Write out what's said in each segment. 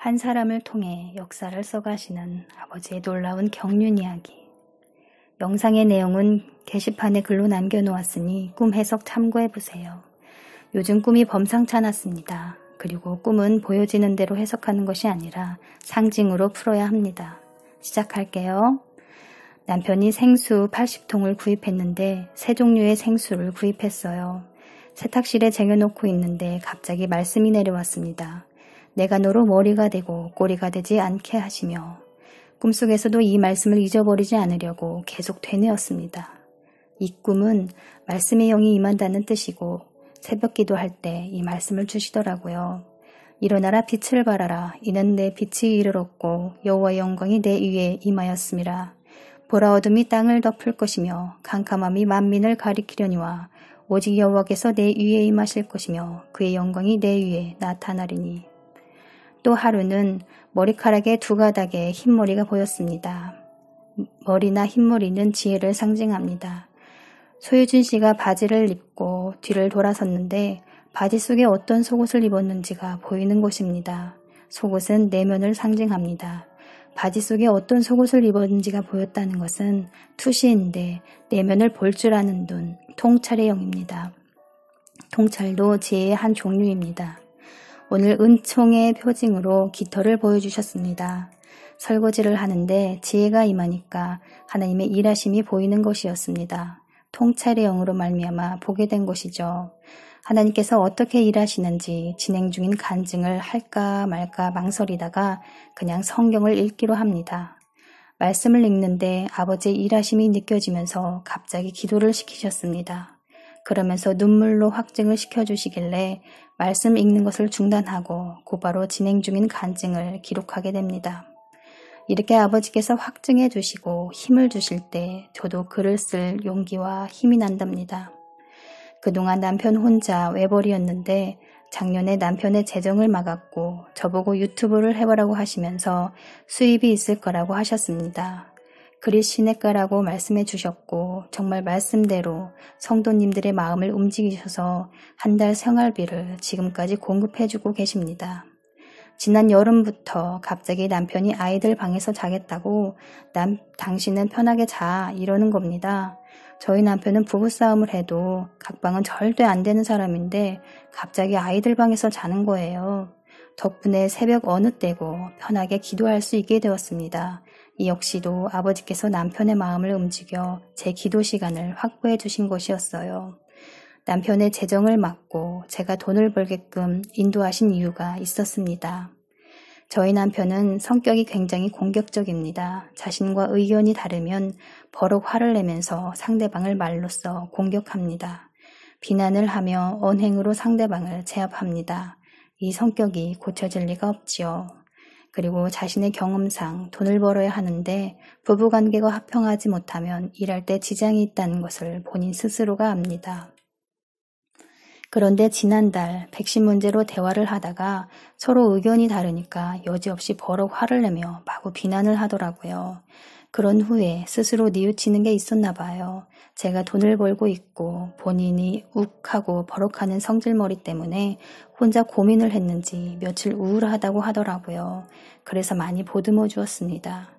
한 사람을 통해 역사를 써가시는 아버지의 놀라운 경륜 이야기. 영상의 내용은 게시판에 글로 남겨놓았으니 꿈 해석 참고해보세요. 요즘 꿈이 범상찮았습니다. 그리고 꿈은 보여지는 대로 해석하는 것이 아니라 상징으로 풀어야 합니다. 시작할게요. 남편이 생수 80통을 구입했는데 세 종류의 생수를 구입했어요. 세탁실에 쟁여놓고 있는데 갑자기 말씀이 내려왔습니다. 내가 너로 머리가 되고 꼬리가 되지 않게 하시며 꿈속에서도 이 말씀을 잊어버리지 않으려고 계속 되뇌었습니다. 이 꿈은 말씀의 영이 임한다는 뜻이고 새벽 기도할 때 이 말씀을 주시더라고요. 일어나라 빛을 발하라 이는 내 빛이 이르렀고 여호와 영광이 내 위에 임하였음니라 보라 어둠이 땅을 덮을 것이며 캄캄함이 만민을 가리키려니와 오직 여호와께서 내 위에 임하실 것이며 그의 영광이 내 위에 나타나리니 또 하루는 머리카락의 두 가닥에 흰머리가 보였습니다. 머리나 흰머리는 지혜를 상징합니다. 소유진 씨가 바지를 입고 뒤를 돌아섰는데 바지 속에 어떤 속옷을 입었는지가 보이는 곳입니다 속옷은 내면을 상징합니다. 바지 속에 어떤 속옷을 입었는지가 보였다는 것은 투시인데 내면을 볼 줄 아는 눈, 통찰의 영입니다. 통찰도 지혜의 한 종류입니다. 오늘 은총의 표징으로 깃털을 보여주셨습니다. 설거지를 하는데 지혜가 임하니까 하나님의 일하심이 보이는 것이었습니다. 통찰의 영으로 말미암아 보게 된 것이죠. 하나님께서 어떻게 일하시는지 진행 중인 간증을 할까 말까 망설이다가 그냥 성경을 읽기로 합니다. 말씀을 읽는데 아버지의 일하심이 느껴지면서 갑자기 기도를 시키셨습니다. 그러면서 눈물로 확증을 시켜주시길래 말씀 읽는 것을 중단하고 곧바로 진행 중인 간증을 기록하게 됩니다. 이렇게 아버지께서 확증해 주시고 힘을 주실 때 저도 글을 쓸 용기와 힘이 난답니다. 그동안 남편 혼자 외벌이였는데 작년에 남편의 재정을 막았고 저보고 유튜브를 해보라고 하시면서 수입이 있을 거라고 하셨습니다. 그리 시냇가라고 말씀해 주셨고 정말 말씀대로 성도님들의 마음을 움직이셔서 한 달 생활비를 지금까지 공급해 주고 계십니다. 지난 여름부터 갑자기 남편이 아이들 방에서 자겠다고 남, 당신은 편하게 자 이러는 겁니다. 저희 남편은 부부싸움을 해도 각방은 절대 안 되는 사람인데 갑자기 아이들 방에서 자는 거예요. 덕분에 새벽 어느 때고 편하게 기도할 수 있게 되었습니다. 이 역시도 아버지께서 남편의 마음을 움직여 제 기도 시간을 확보해 주신 것이었어요. 남편의 재정을 막고 제가 돈을 벌게끔 인도하신 이유가 있었습니다. 저희 남편은 성격이 굉장히 공격적입니다. 자신과 의견이 다르면 버럭 화를 내면서 상대방을 말로써 공격합니다. 비난을 하며 언행으로 상대방을 제압합니다. 이 성격이 고쳐질 리가 없지요. 그리고 자신의 경험상 돈을 벌어야 하는데 부부관계가 합평하지 못하면 일할 때 지장이 있다는 것을 본인 스스로가 압니다. 그런데 지난달 백신 문제로 대화를 하다가 서로 의견이 다르니까 여지없이 버럭 화를 내며 마구 비난을 하더라고요. 그런 후에 스스로 뉘우치는 게 있었나 봐요. 제가 돈을 벌고 있고 본인이 욱하고 버럭하는 성질머리 때문에 혼자 고민을 했는지 며칠 우울하다고 하더라고요. 그래서 많이 보듬어 주었습니다.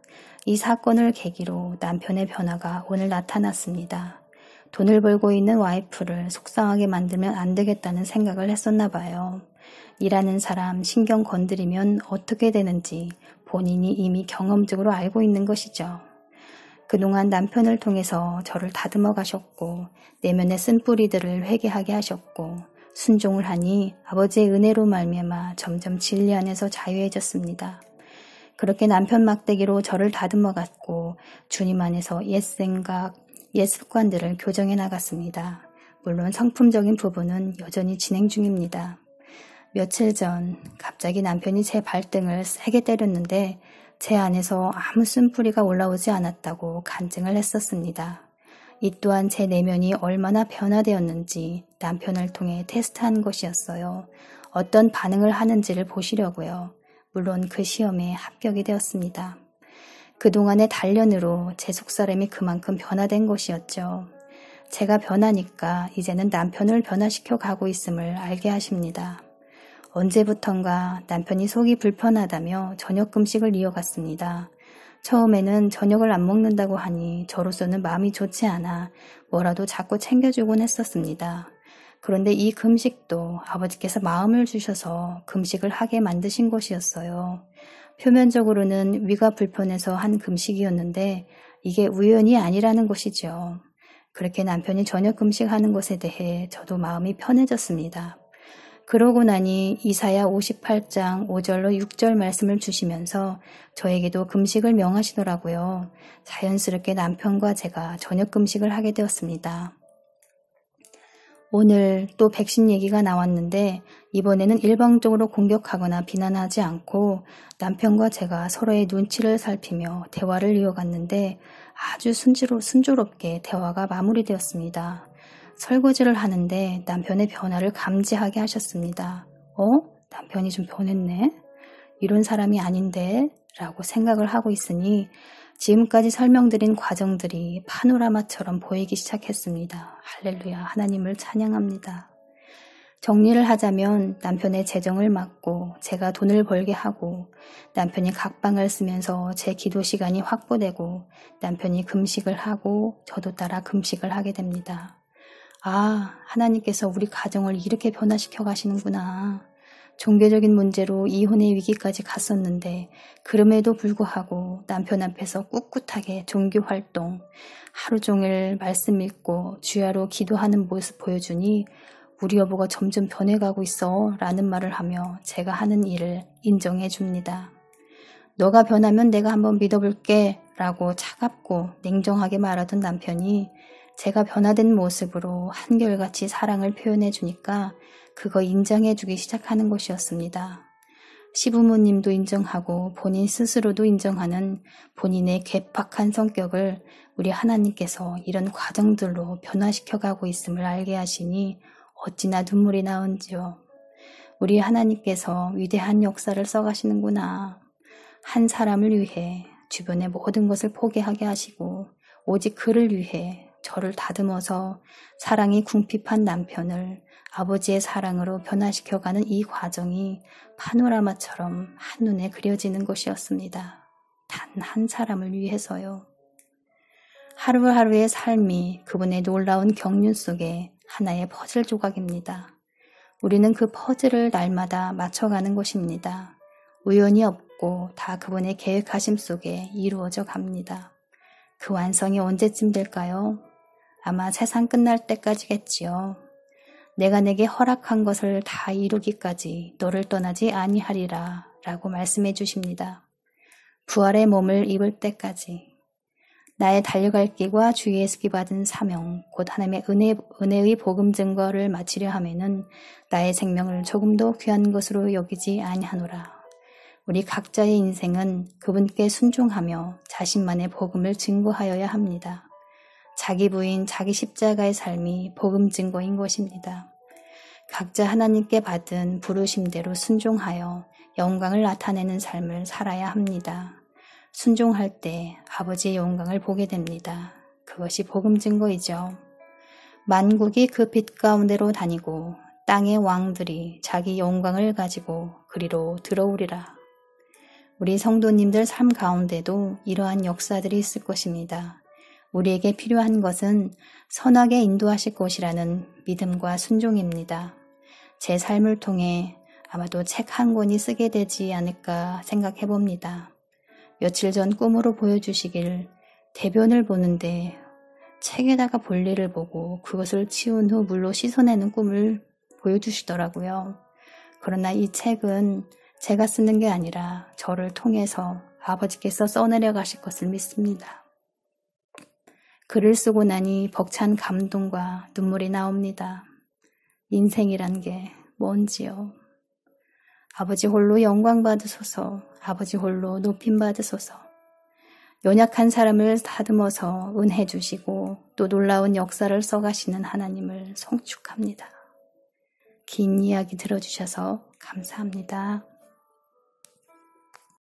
이 사건을 계기로 남편의 변화가 오늘 나타났습니다. 돈을 벌고 있는 와이프를 속상하게 만들면 안 되겠다는 생각을 했었나 봐요. 일하는 사람 신경 건드리면 어떻게 되는지 본인이 이미 경험적으로 알고 있는 것이죠. 그동안 남편을 통해서 저를 다듬어 가셨고 내면의 쓴뿌리들을 회개하게 하셨고 순종을 하니 아버지의 은혜로 말미암아 점점 진리 안에서 자유해졌습니다. 그렇게 남편 막대기로 저를 다듬어 갔고 주님 안에서 옛 생각, 옛 습관들을 교정해 나갔습니다. 물론 성품적인 부분은 여전히 진행 중입니다. 며칠 전 갑자기 남편이 제 발등을 세게 때렸는데 제 안에서 아무 쓴뿌리가 올라오지 않았다고 간증을 했었습니다. 이 또한 제 내면이 얼마나 변화되었는지 남편을 통해 테스트한 것이었어요. 어떤 반응을 하는지를 보시려고요. 물론 그 시험에 합격이 되었습니다. 그동안의 단련으로 제 속사람이 그만큼 변화된 것이었죠. 제가 변하니까 이제는 남편을 변화시켜 가고 있음을 알게 하십니다. 언제부턴가 남편이 속이 불편하다며 저녁 금식을 이어갔습니다. 처음에는 저녁을 안 먹는다고 하니 저로서는 마음이 좋지 않아 뭐라도 자꾸 챙겨주곤 했었습니다. 그런데 이 금식도 아버지께서 마음을 주셔서 금식을 하게 만드신 것이었어요. 표면적으로는 위가 불편해서 한 금식이었는데 이게 우연이 아니라는 것이죠. 그렇게 남편이 저녁 금식하는 것에 대해 저도 마음이 편해졌습니다. 그러고 나니 이사야 58장 5절로 6절 말씀을 주시면서 저에게도 금식을 명하시더라고요. 자연스럽게 남편과 제가 저녁 금식을 하게 되었습니다. 오늘 또 백신 얘기가 나왔는데 이번에는 일방적으로 공격하거나 비난하지 않고 남편과 제가 서로의 눈치를 살피며 대화를 이어갔는데 아주 순조롭게 대화가 마무리되었습니다. 설거지를 하는데 남편의 변화를 감지하게 하셨습니다. 어? 남편이 좀 변했네? 이런 사람이 아닌데? 라고 생각을 하고 있으니 지금까지 설명드린 과정들이 파노라마처럼 보이기 시작했습니다. 할렐루야, 하나님을 찬양합니다. 정리를 하자면 남편의 재정을 막고 제가 돈을 벌게 하고 남편이 각방을 쓰면서 제 기도 시간이 확보되고 남편이 금식을 하고 저도 따라 금식을 하게 됩니다. 아, 하나님께서 우리 가정을 이렇게 변화시켜 가시는구나. 종교적인 문제로 이혼의 위기까지 갔었는데 그럼에도 불구하고 남편 앞에서 꿋꿋하게 종교 활동, 하루 종일 말씀 읽고 주야로 기도하는 모습 보여주니 우리 여보가 점점 변해가고 있어 라는 말을 하며 제가 하는 일을 인정해 줍니다. 너가 변하면 내가 한번 믿어볼게 라고 차갑고 냉정하게 말하던 남편이 제가 변화된 모습으로 한결같이 사랑을 표현해 주니까 그거 인정해 주기 시작하는 것이었습니다. 시부모님도 인정하고 본인 스스로도 인정하는 본인의 괴팍한 성격을 우리 하나님께서 이런 과정들로 변화시켜 가고 있음을 알게 하시니 어찌나 눈물이 나온지요. 우리 하나님께서 위대한 역사를 써가시는구나. 한 사람을 위해 주변의 모든 것을 포기하게 하시고 오직 그를 위해 저를 다듬어서 사랑이 궁핍한 남편을 아버지의 사랑으로 변화시켜가는 이 과정이 파노라마처럼 한눈에 그려지는 것이었습니다. 단 한 사람을 위해서요. 하루하루의 삶이 그분의 놀라운 경륜 속에 하나의 퍼즐 조각입니다. 우리는 그 퍼즐을 날마다 맞춰가는 것입니다. 우연이 없고 다 그분의 계획하심 속에 이루어져 갑니다. 그 완성이 언제쯤 될까요? 아마 세상 끝날 때까지겠지요. 내가 내게 허락한 것을 다 이루기까지 너를 떠나지 아니하리라 라고 말씀해 주십니다. 부활의 몸을 입을 때까지 나의 달려갈 길과 주의에서 기받은 사명, 곧 하나님의 은혜, 은혜의 복음 증거를 마치려 하면은 나의 생명을 조금도 귀한 것으로 여기지 아니하노라. 우리 각자의 인생은 그분께 순종하며 자신만의 복음을 증거하여야 합니다. 자기 부인, 자기 십자가의 삶이 복음 증거인 것입니다. 각자 하나님께 받은 부르심대로 순종하여 영광을 나타내는 삶을 살아야 합니다. 순종할 때 아버지의 영광을 보게 됩니다. 그것이 복음 증거이죠. 만국이 그 빛 가운데로 다니고 땅의 왕들이 자기 영광을 가지고 그리로 들어오리라. 우리 성도님들 삶 가운데도 이러한 역사들이 있을 것입니다. 우리에게 필요한 것은 선하게 인도하실 것이라는 믿음과 순종입니다. 제 삶을 통해 아마도 책 한 권이 쓰게 되지 않을까 생각해 봅니다. 며칠 전 꿈으로 보여주시길 대변을 보는데 책에다가 볼일을 보고 그것을 치운 후 물로 씻어내는 꿈을 보여주시더라고요. 그러나 이 책은 제가 쓰는 게 아니라 저를 통해서 아버지께서 써내려 가실 것을 믿습니다. 글을 쓰고 나니 벅찬 감동과 눈물이 나옵니다. 인생이란 게 뭔지요. 아버지 홀로 영광 받으소서, 아버지 홀로 높임 받으소서. 연약한 사람을 다듬어서 은해 주시고 또 놀라운 역사를 써가시는 하나님을 송축합니다. 긴 이야기 들어주셔서 감사합니다.